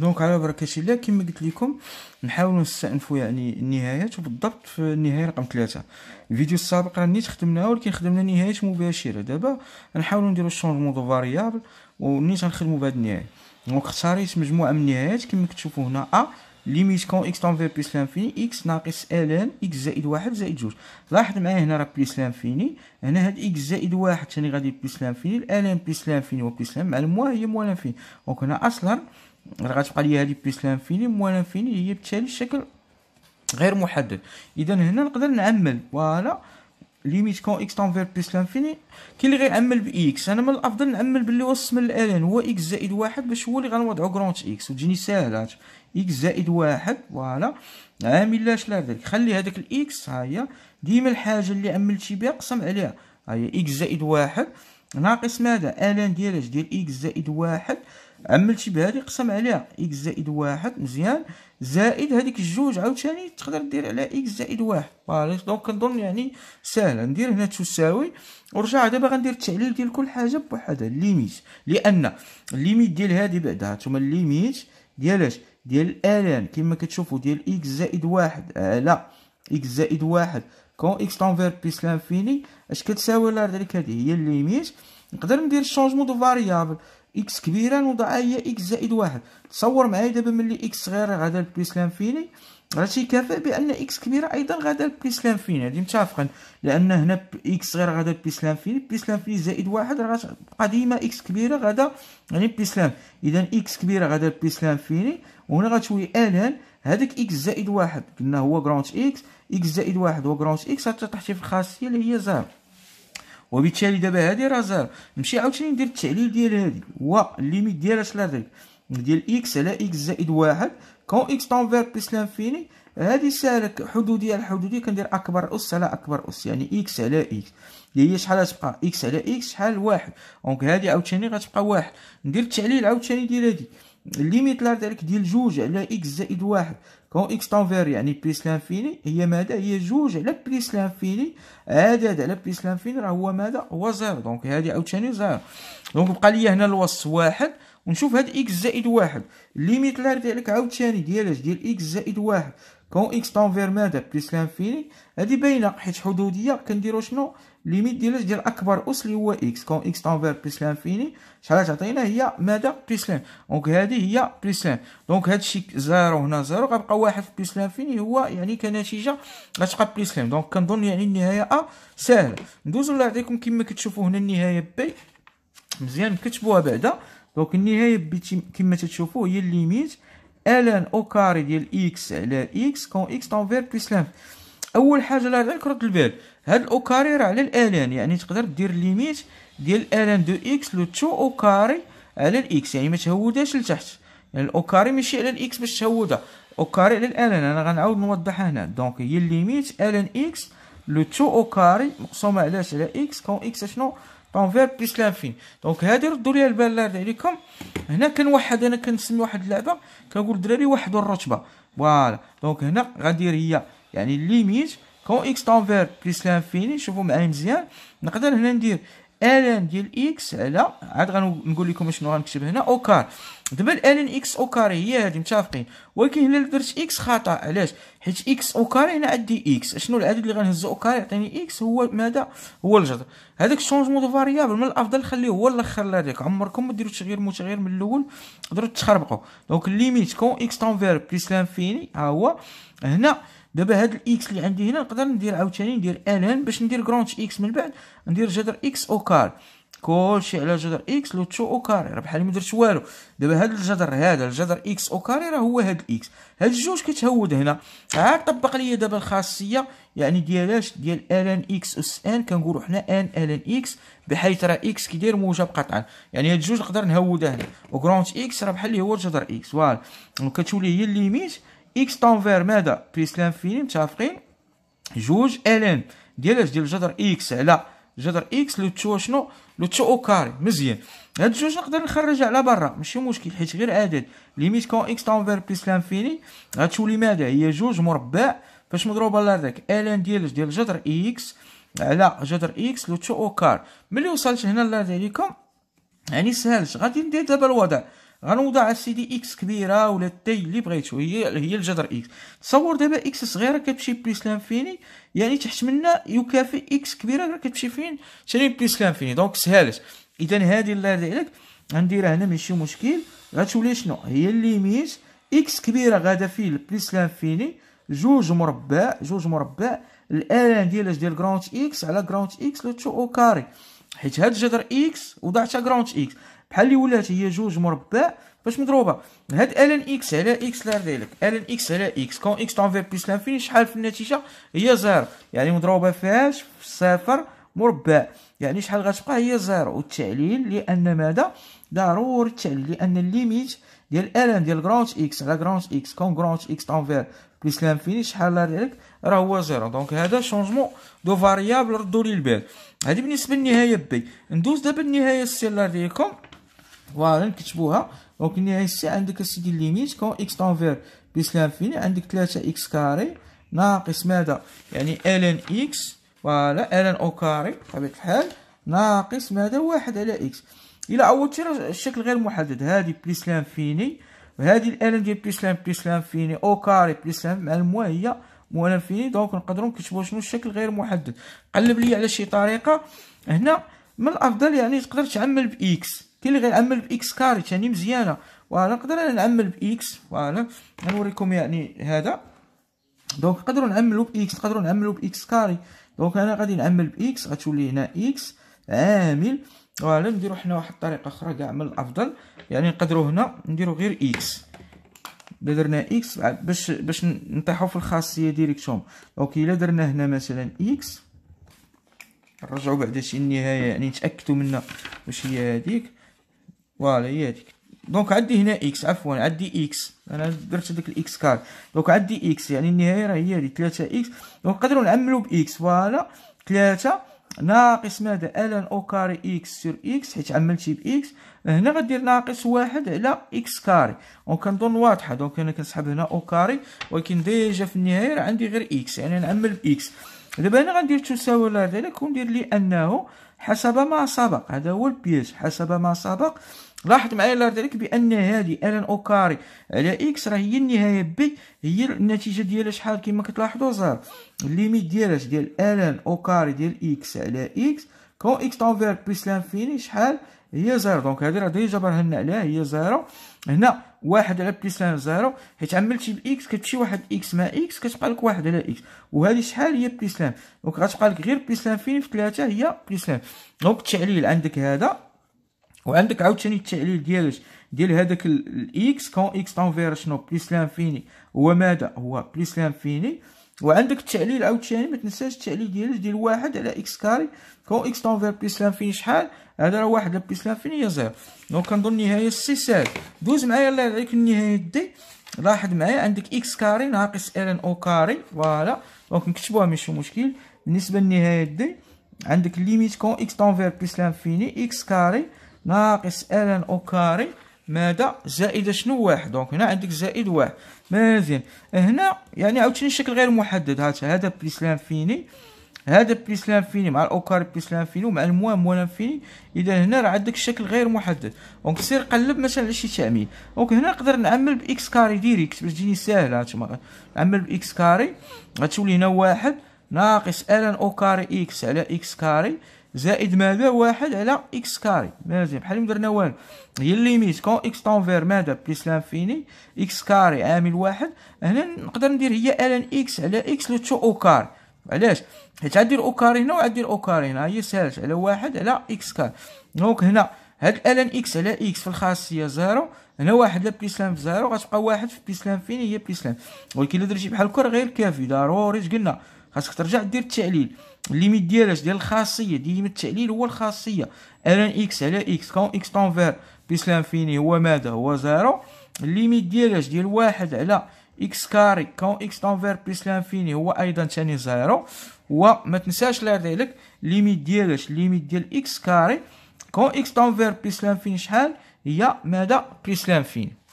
دونك على بركه الله كما قلت لكم نحاولوا نستأنفوا يعني النهايات وبالضبط في النهايه رقم ثلاثة الفيديو السابق راه نيت ولكن خدمنا نهايات مباشره دابا نحاولوا نديروا شونجمون دو فاريابل ونيت غنخدموا بهاد النهايه دونك اختاريت مجموعه من النهايات كما كتشوفو هنا ا ليميت كون اكس تنفير بليس لانفيني اكس ناقص ال ان اكس زائد واحد زائد جوج لاحظ معايا هنا راه بليس لانفيني هنا هاد اكس زائد واحد ثاني غادي بليس لانفيني ال ان بليس لانفيني و بليس مع الموا هي موا لانفيني دونك هنا اصلا راه غتبقى لي هذه بلس لانفيني مو لانفيني هي بالتالي الشكل غير محدد اذا هنا نقدر نعمل فوالا ليميت كون اكس تنفير بلس لانفيني كاين اللي غيعمل باكس انا من الافضل نعمل باللي وص من الان هو اكس زائد واحد باش هو اللي غنوضعو كرونت اكس وتجيني ساهلات اكس زائد واحد فوالا عاملاش لا ذلك خلي هذاك الاكس ها هي ديما الحاجه اللي عملتي بها قسم عليها ها هي اكس زائد واحد ناقص ماذا الان ديالاش ديال اكس زائد واحد عملتي بهادي قسم عليها اكس زائد واحد مزيان زائد هذيك الجوج عاوتاني تقدر دير على اكس زائد واحد فاليس دونك كنظن يعني ساهل ندير هنا تساوي ورجع دابا غندير التعليل ديال كل حاجه بوحدها ليميت لان ليميت ديال هذه بعدا ثم ليميت ديال اش ديال الان كما كتشوفوا ديال اكس زائد واحد على آه، اكس زائد واحد كون اكس تنفير بيس لانفيني اش كتساوي لارد هذيك هادي هي ليميت نقدر ندير شونجمون دو فاريابل اكس كبيره نوضعها هي اكس زائد واحد تصور معايا دابا ملي اكس صغيره غادا لبليس لانفيني غادي تيكافئ بان اكس كبيره ايضا غادا لبليس لانفيني هادي متفقا لان هنا اكس صغيره غادا لبليس لانفيني بليس لانفيني زائد واحد راه غتبقى ديما اكس كبيره غادا يعني بليس لان اذا اكس كبيره غادا لبليس لانفيني وهنا غتولي الان هذاك اكس زائد واحد قلنا هو كرونت اكس اكس زائد واحد هو كرونت اكس غتطيح في الخاصيه اللي هي زيرو وبالتالي دابا هادي راه زيرو نمشي عاوتاني ندير التعليل ديال هادي هو ليميت ديال اش هذيك ديال اكس على اكس زائد واحد كون اكس تنفير بليس لانفيني هادي سالك حدوديه على حدودية كندير اكبر اس على اكبر اس يعني اكس على اكس هي شحال غتبقى اكس على اكس شحال واحد دونك هادي عاوتاني غتبقى واحد ندير التعليل عاوتاني ديال هادي ليميت لا ذلك ديال جوج على اكس زائد واحد كون اكس طونفير يعني بليس لانفيني هي ماذا هي جوج على بليس لانفيني عدد على بليس لانفيني راه هو ماذا هو زيرو دونك هادي عاوتاني زيرو دونك بقى ليا هنا الوصف واحد ونشوف هاد اكس زائد واحد ليميت لار ديالك عاوتاني ديال اش ديال اكس زائد واحد كون اكس طونفير ماذا بليس لانفيني هادي باينه حيت حدوديه كنديرو شنو ليميت ديال ديال اكبر اس اللي هو اكس كون اكس تانفير بلس لانفيني شحال تعطينا هي ماذا بلس لان دونك هذه هي بلس لان دونك هذا الشيء زيرو هنا زيرو غيبقى واحد في بلس لانفيني هو يعني كنتيجه غتبقى بلس لان دونك كنظن يعني النهايه ا سهله ندوزو نعطيكم كما كتشوفوا هنا النهايه بي مزيان نكتبوها بعدا دونك النهايه بي كما تشوفوا هي ليميت ln او كاري ديال اكس على اكس كون اكس تانفير بلس لانفيني اول حاجه غير كرة البال هاد الاوكاري راه على الالان يعني تقدر دير ليميت ديال الالان دو اكس لو تشو اوكاري على الاكس يعني ما تهوداش لتحت يعني الاوكاري ماشي على الاكس باش تهودها اوكاري على الالان انا غنعاود نوضحها هنا دونك هي ليميت الان اكس لو تو اوكاري مقسومه على على اكس كون اكس شنو طونفير بليس لانفين دونك هادي ردوا ليها البال الله عليكم هنا كنوحد انا كنسمي واحد اللعبه كنقول دراري واحد الرتبه فوالا دونك هنا غندير هي يعني ليميت كون اكس تنفير بليس لانفيني شوفوا معايا مزيان نقدر هنا ندير الان ديال اكس على عاد غنقول لكم شنو غنكتب هنا اوكار دابا الان اكس اوكار هي هادي متفقين ولكن هنا درت اكس خطا علاش حيت اكس اوكار هنا عندي اكس شنو العدد اللي غنهزو اوكار يعطيني اكس هو ماذا هو الجذر هذاك شونجمون دو فاريابل من الافضل خليه هو الاخر لهذيك عمركم ما ديروا تغيير متغير من الاول تقدروا تخربقوا دونك ليميت كون اكس تنفير بليس لانفيني ها هو هنا دابا هاد الاكس اللي عندي هنا نقدر ندير عاوتاني ندير ان ان باش ندير كرونش اكس من بعد ندير جذر اكس او كار كلشي على جذر اكس لو تشو او كاري راه بحال ما درت والو دابا هاد الجذر هذا الجذر اكس او كاري راه هو هاد الاكس هاد الجوج كتهود هنا عاد طبق ليا دابا الخاصيه يعني ديالاش ديال ان اكس اس ان كنقولوا حنا ان ان اكس بحيث راه اكس كيدير موجب قطعا يعني هاد الجوج نقدر نهودها هنا وكرونت اكس راه بحال اللي هو جذر اكس فوالا كتولي هي الليميت اكس تنفير ماذا بليس لانفيني متفقين جوج الان ديال اش ديال جذر اكس على جذر اكس لو تشو شنو لو تشو او كاري مزيان هاد الجوج نقدر نخرجها على برا ماشي مشكل حيت غير عدد ليميت كون اكس تنفير بليس لانفيني غتولي ماذا هي جوج مربع فاش مضروبه على ذاك الان ديال اش ديال جذر اكس على جذر اكس لو تشو او كار ملي وصلت هنا لذلكم يعني سهلش غادي ندير دابا الوضع غنوضع سيدي اكس كبيره ولا تي اللي بغيتو هي هي الجذر اكس تصور دابا اكس صغيره كتمشي بليس لانفيني يعني تحت منا يكافي اكس كبيره كتمشي فين تاني بليس لانفيني دونك سهالت اذا هذه الله يرضي عليك غنديرها هنا ماشي مشكل غتولي شنو هي الليميت اكس كبيره غادا في بليس لانفيني جوج مربع جوج مربع الان ديال اش ديال جراوند اكس على جراوند اكس لو او كاري حيت هاد الجذر اكس وضعتها جراوند اكس بحال اللي ولات هي جوج مربع باش مضروبه هاد ان اكس على اكس لا ذلك ان اكس على اكس كون اكس في بلس لانفيني شحال في النتيجه هي زيرو يعني مضروبه فاش في صفر مربع يعني شحال غتبقى هي زيرو والتعليل لان ماذا ضروري التعليل لان الليميت ديال ان ديال جراوند اكس على جراوند اكس كون جراوند اكس في بلس لانفيني شحال ذلك راه هو زيرو دونك هذا شونجمون دو فاريابل ردوا لي البال هذه بالنسبه للنهايه بي ندوز دابا النهايه السي الله فوالا نكتبوها دونك السي عندك السيدي ليميت كون اكس تنفير بسلام لانفيني عندك 3 اكس كاري ناقص ماذا يعني ln اكس فوالا ln او كاري بطبيعه الحال ناقص ماذا واحد على اكس الى عوضتي الشكل غير محدد هذه بليس لانفيني وهذه الان ديال بليس لان بليس لانفيني او كاري بليس لان مع الموا هي مو لانفيني دونك نقدروا نكتبوا شنو الشكل غير محدد قلب لي على شي طريقه هنا من الافضل يعني تقدر تعمل باكس كاين اللي غيعمل باكس كاري ثاني مزيانه فوالا نقدر انا نعمل باكس فوالا غنوريكم يعني هذا دونك نقدروا نعملوا باكس نقدروا نعملوا باكس كاري دونك انا غادي نعمل باكس غتولي هنا اكس عامل فوالا نديرو حنا واحد الطريقه اخرى كاع من الافضل يعني نقدروا هنا نديرو غير اكس الا درنا اكس باش باش نطيحو في الخاصيه ديريكتوم دونك الا درنا هنا مثلا اكس نرجعوا بعدا شي النهايه يعني نتاكدوا منها واش هي هذيك فوالا هي هاديك دونك عندي هنا اكس عفوا عندي اكس انا درت هداك الاكس كار دونك عندي اكس يعني النهايه راه هي هادي تلاتة اكس دونك نقدرو نعملو باكس فوالا تلاتة ناقص ماذا الان او كاري اكس سير اكس حيت عملتي باكس هنا غدير ناقص واحد على اكس كاري دونك كنظن واضحه دونك انا كنسحب هنا او كاري ولكن ديجا في النهايه عندي غير اكس يعني نعمل باكس دابا هنا غندير تساوي على ذلك وندير لي انه حسب ما سبق هذا هو البيس حسب ما سبق لاحظ معايا على ذلك بان هذه الان او كاري على اكس راه هي النهايه بي هي النتيجه ديالها شحال كما كتلاحظوا زار ليميت ديالها ديال الان او كاري ديال اكس على اكس كون اكس تنفير بلس لانفيني شحال هي زيرو دونك هذه راه ديجا برهنا عليها هي زيرو هنا واحد على بليسان زيرو حيت عملتي باكس كتمشي واحد اكس مع اكس كتبقى لك واحد على اكس وهذه شحال هي بليسان دونك غتبقى لك غير بليسان فين في ثلاثة هي بليسان دونك التعليل عندك هذا وعندك عاوتاني التعليل ديالاش ديال هذاك الاكس كون اكس تنفير شنو بليس لانفيني هو ماذا هو بليس لانفيني وعندك التعليل عاوتاني ما تنساش التعليل ديالو ديال واحد على اكس كاري كون اكس تونفير بليس لانفيني شحال هذا راه واحد بليس لانفيني هي زيرو دونك كنظن النهايه سي سال دوز معايا الله يعطيك النهايه دي لاحظ معايا عندك اكس كاري ناقص ال ان او كاري فوالا دونك نكتبوها ماشي مشكل بالنسبه للنهايه دي عندك ليميت كون اكس تونفير بليس لانفيني اكس كاري ناقص ال ان او كاري ماذا زائد شنو واحد دونك هنا عندك زائد واحد مزيان هنا يعني عاوتاني الشكل غير محدد هات هذا بليس لانفيني هذا بليس لانفيني مع الاوكار بليس لانفيني ومع الموان موان لانفيني اذا هنا راه عندك الشكل غير محدد دونك سير قلب مثلا شي تعميل دونك هنا نقدر نعمل باكس كاري ديريكت باش تجيني ساهله هاتما نعمل باكس كاري غتولي هنا واحد ناقص الان او كاري اكس على اكس كاري زائد ماذا واحد على اكس كاري مازال بحال ما درنا والو هي ليميت كون اكس طونفير ماذا بليس لانفيني اكس كاري عامل واحد هنا نقدر ندير هي الان اكس على اكس لو تشو او كاري علاش حيت غدير او كاري هنا وغدير او كاري هنا هي سالت على واحد على اكس كاري دونك هنا هاد الان اكس على اكس في الخاصيه زيرو هنا واحد لا بليس لانف في زيرو غتبقى واحد في بليس لانفيني هي بليس لام ولكن الا درتي بحال هكا غير كافي ضروري قلنا خاصك ترجع دير التعليل ليميت ديالاش ديال الخاصيه ديما التعليل هو الخاصيه ان اكس على اكس كون اكس تنفير بيس لانفيني هو ماذا هو زيرو ليميت ديالاش ديال واحد على اكس كاري كون اكس تنفير بيس لانفيني هو ايضا ثاني زيرو وما تنساش لا ذلك ليميت ديالاش ليميت ديال اكس كاري كون اكس تنفير بيس لانفيني شحال هي ماذا بيس لانفيني